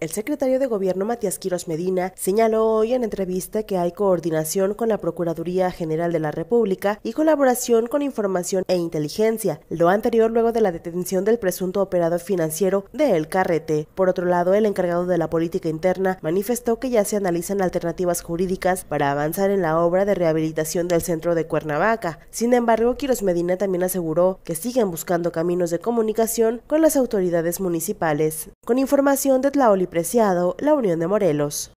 El secretario de Gobierno Matías Quiros Medina señaló hoy en entrevista que hay coordinación con la Procuraduría General de la República y colaboración con información e inteligencia, lo anterior luego de la detención del presunto operador financiero de El Carrete. Por otro lado, el encargado de la política interna manifestó que ya se analizan alternativas jurídicas para avanzar en la obra de rehabilitación del centro de Cuernavaca. Sin embargo, Quiros Medina también aseguró que siguen buscando caminos de comunicación con las autoridades municipales. Con información de Tlaoli apreciado la unión de Morelos.